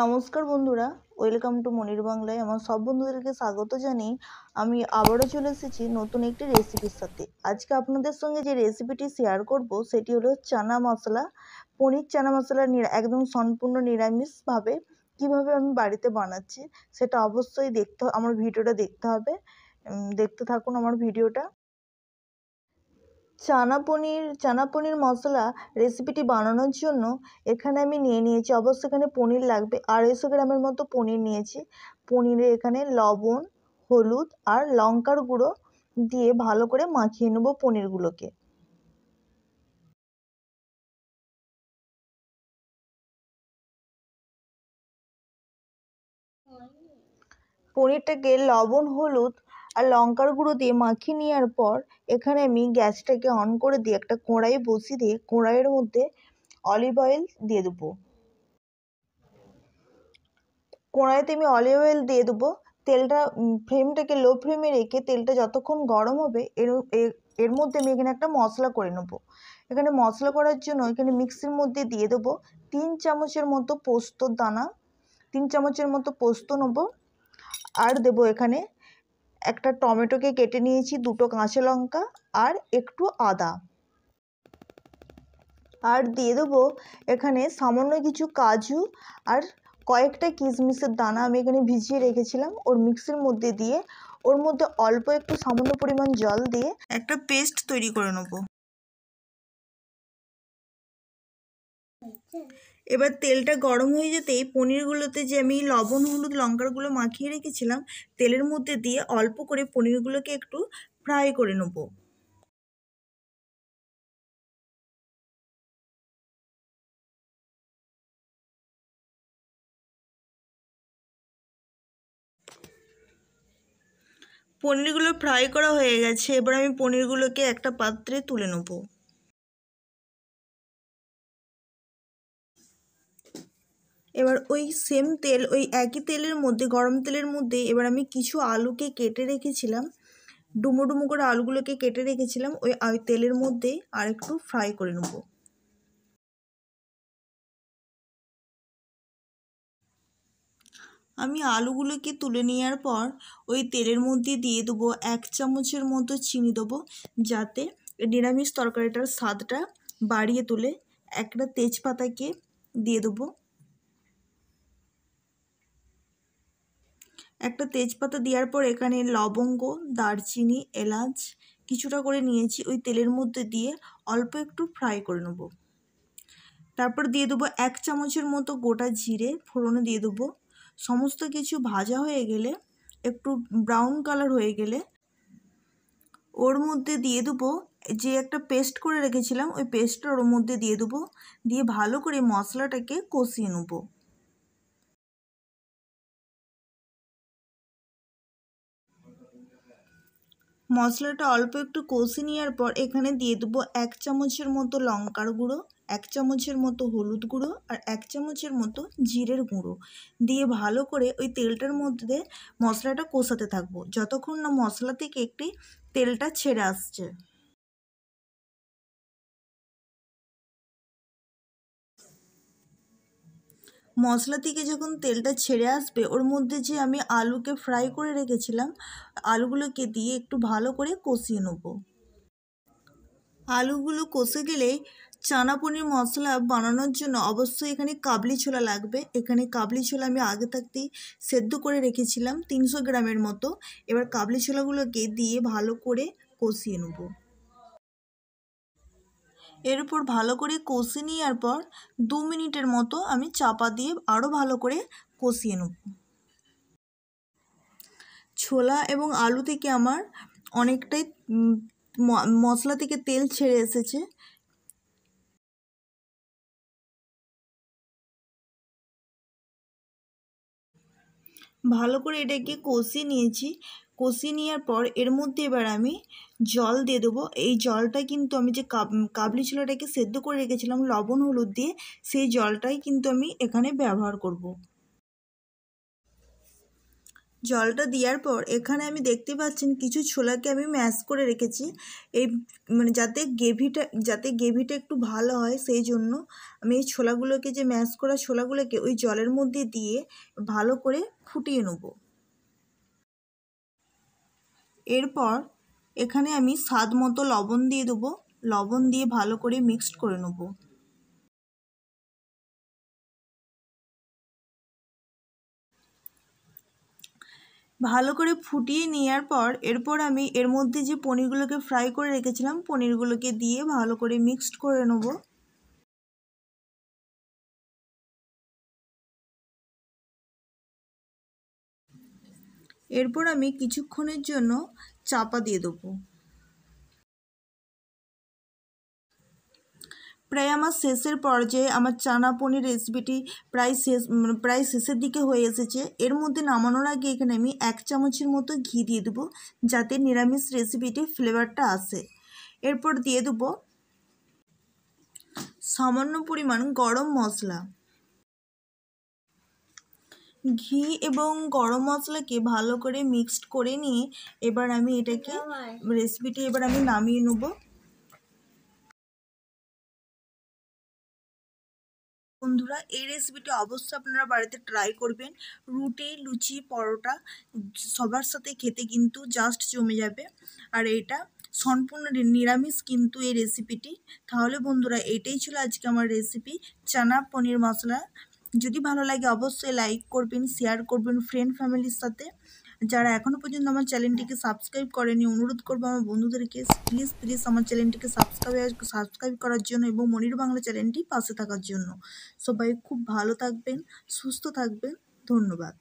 নমস্কার বন্ধুরা welcome to মনির বাংলায় আমার সব বন্ধুদেরকে স্বাগত জানি আমি আবারও চলে এসেছি নতুন একটি রেসিপির সাথে আজকে আপনাদের সঙ্গে যে রেসিপিটি শেয়ার করব সেটি হলো চানা মশলা পনির চানা মশলা একদম সম্পূর্ণ নিরামিষভাবে কিভাবে আমি বাড়িতে বানাচ্ছি সেটা অবশ্যই দেখতে আমার ভিডিওটা দেখতে হবে দেখতে থাকুন আমার ভিডিওটা চানা পনির চানা পনির মশলা রেসিপিটি বানানোর জন্য এখানে আমি নিয়ে নিয়েছি অবশ্যই এখানে পনির লাগবে আড়াইশো গ্রামের মতো পনির নিয়েছি পনিরে এখানে লবণ হলুদ আর লঙ্কার গুঁড়ো দিয়ে ভালো করে মাখিয়ে নেব পনিরগুলোকে পনিরটাকে লবণ হলুদ আর লঙ্কার গুঁড়ো দিয়ে মাখিয়ে নেওয়ার পর এখানে আমি গ্যাসটাকে অন করে দিয়ে একটা কড়াই বসিয়ে দিয়ে কড়াইয়ের মধ্যে অলিভ অয়েল দিয়ে দেবো কড়াইতে আমি অলিভ অয়েল দিয়ে দেবো তেলটা ফ্লেমটাকে লো ফ্লেমে রেখে তেলটা যতক্ষণ গরম হবে এর এর মধ্যে আমি এখানে একটা মশলা করে নেব এখানে মশলা করার জন্য এখানে মিক্সির মধ্যে দিয়ে দেবো তিন চামচের মতো পোস্তর দানা তিন চামচের মতো পোস্ত নেবো আর দেব এখানে একটা টমেটোকে কেটে নিয়েছি দুটো কাঁচা লঙ্কা আর একটু আদা আর দিয়ে দেবো এখানে সামান্য কিছু কাজু আর কয়েকটা কিশমিশের দানা আমি এখানে ভিজিয়ে রেখেছিলাম ওর মিক্সির মধ্যে দিয়ে ওর মধ্যে অল্প একটু সামান্য পরিমাণ জল দিয়ে একটা পেস্ট তৈরি করে নেবো এবার তেলটা গরম হয়ে যেতেই পনিরগুলোতে যে আমি লবণ হলুদ লঙ্কারগুলো মাখিয়ে রেখেছিলাম তেলের মধ্যে দিয়ে অল্প করে পনিরগুলোকে একটু ফ্রাই করে নেব পনিরগুলো ফ্রাই করা হয়ে গেছে এবার আমি পনিরগুলোকে একটা পাত্রে তুলে নেবো এবার ওই সেম তেল ওই একই তেলের মধ্যে গরম তেলের মধ্যে এবার আমি কিছু আলুকে কেটে রেখেছিলাম ডুমো ডুমো করে আলুগুলোকে কেটে রেখেছিলাম ওই তেলের মধ্যে আর একটু ফ্রাই করে নেব আমি আলুগুলোকে তুলে নেওয়ার পর ওই তেলের মধ্যে দিয়ে দেবো এক চামচের মতো চিনি দেবো যাতে নিরামিষ তরকারিটার স্বাদটা বাড়িয়ে তুলে একটা তেজপাতাকে দিয়ে দেবো একটা তেজপাতা দেওয়ার পর এখানে লবঙ্গ দারচিনি এলাচ কিছুটা করে নিয়েছি ওই তেলের মধ্যে দিয়ে অল্প একটু ফ্রাই করে নেব তারপর দিয়ে দেবো এক চামচের মতো গোটা জিরে ফোড়নে দিয়ে দেবো সমস্ত কিছু ভাজা হয়ে গেলে একটু ব্রাউন কালার হয়ে গেলে ওর মধ্যে দিয়ে দেবো যে একটা পেস্ট করে রেখেছিলাম ওই পেস্টটা ওর মধ্যে দিয়ে দেবো দিয়ে ভালো করে মশলাটাকে কষিয়ে নেবো মশলাটা অল্প একটু কষে নেওয়ার পর এখানে দিয়ে দেবো এক চামচের মতো লঙ্কার গুঁড়ো এক চামচের মতো হলুদ গুঁড়ো আর এক চামচের মতো জিরের গুঁড়ো দিয়ে ভালো করে ওই তেলটার মধ্যে মশলাটা কষাতে থাকবো যতক্ষণ না মশলা থেকে একটি তেলটা ছেড়ে আসছে মশলা থেকে যখন তেলটা ছেড়ে আসবে ওর মধ্যে যে আমি আলুকে ফ্রাই করে রেখেছিলাম আলুগুলোকে দিয়ে একটু ভালো করে কষিয়ে নেব আলুগুলো কষে গেলে চানা পনির মশলা বানানোর জন্য অবশ্যই এখানে কাবলি ছোলা লাগবে এখানে কাবলি ছোলা আমি আগে থাকতেই সেদ্ধ করে রেখেছিলাম তিনশো গ্রামের মতো এবার কাবলি ছোলাগুলোকে দিয়ে ভালো করে কষিয়ে নেবো এর উপর ভালো করে কষে নেওয়ার পর দু মিনিটের মতো আমি চাপা দিয়ে আরও ভালো করে কষিয়ে নেব ছোলা এবং আলু থেকে আমার অনেকটাই মশলা থেকে তেল ছেড়ে এসেছে ভালো করে এটাকে কষিয়ে নিয়েছি কষিয়ে নেওয়ার পর এর মধ্যে এবার আমি জল দিয়ে দেবো এই জলটা কিন্তু আমি যে কাবলি ছোলাটাকে সেদ্ধ করে রেখেছিলাম লবণ হলুদ দিয়ে সেই জলটাই কিন্তু আমি এখানে ব্যবহার করব। জলটা দেওয়ার পর এখানে আমি দেখতে পাচ্ছেন কিছু ছোলাকে আমি ম্যাশ করে রেখেছি এই মানে যাতে গেভিটা যাতে গেভিটা একটু ভালো হয় সেই জন্য আমি এই ছোলাগুলোকে যে ম্যাশ করা ছোলাগুলোকে ওই জলের মধ্যে দিয়ে ভালো করে ফুটিয়ে নেবো এরপর এখানে আমি স্বাদ মতো লবণ দিয়ে দেবো লবণ দিয়ে ভালো করে মিক্সড করে নেব ভালো করে ফুটিয়ে নেওয়ার পর এরপর আমি এর মধ্যে যে পনিরগুলোকে ফ্রাই করে রেখেছিলাম পনিরগুলোকে দিয়ে ভালো করে মিক্সড করে নেবো এরপর আমি কিছুক্ষণের জন্য চাপা দিয়ে দেবো প্রায় আমার শেষের পর্যায়ে আমার চানা পনির রেসিপিটি প্রায় শেষ প্রায় শেষের দিকে হয়ে এসেছে এর মধ্যে নামানোর আগে এখানে আমি এক চামচের মতো ঘি দিয়ে দেবো যাতে নিরামিষ রেসিপিটির ফ্লেভারটা আসে এরপর দিয়ে দেবো সামান্য পরিমাণ গরম মশলা ঘি এবং গরম মশলাকে ভালো করে মিক্সড করে নিয়ে এবার আমি এটাকে রেসিপিটি এবার আমি নামিয়ে নেব বন্ধুরা এই রেসিপিটি অবশ্যই আপনারা বাড়িতে ট্রাই করবেন রুটি লুচি পরোটা সবার সাথে খেতে কিন্তু জাস্ট জমে যাবে আর এটা সম্পূর্ণ নিরামিষ কিন্তু এই রেসিপিটি তাহলে বন্ধুরা এটাই ছিল আজকে আমার রেসিপি চানা পনির মশলা যদি ভালো লাগে অবশ্যই লাইক করবেন শেয়ার করবেন ফ্রেন্ড ফ্যামিলির সাথে যারা এখনও পর্যন্ত আমার চ্যানেলটিকে সাবস্ক্রাইব করেনি অনুরোধ করবো আমার বন্ধুদেরকে প্লিজ প্লিজ আমার চ্যানেলটিকে সাবস্ক্রাইব সাবস্ক্রাইব করার জন্য এবং মনির বাংলা চ্যানেলটি পাশে থাকার জন্য সবাই খুব ভালো থাকবেন সুস্থ থাকবেন ধন্যবাদ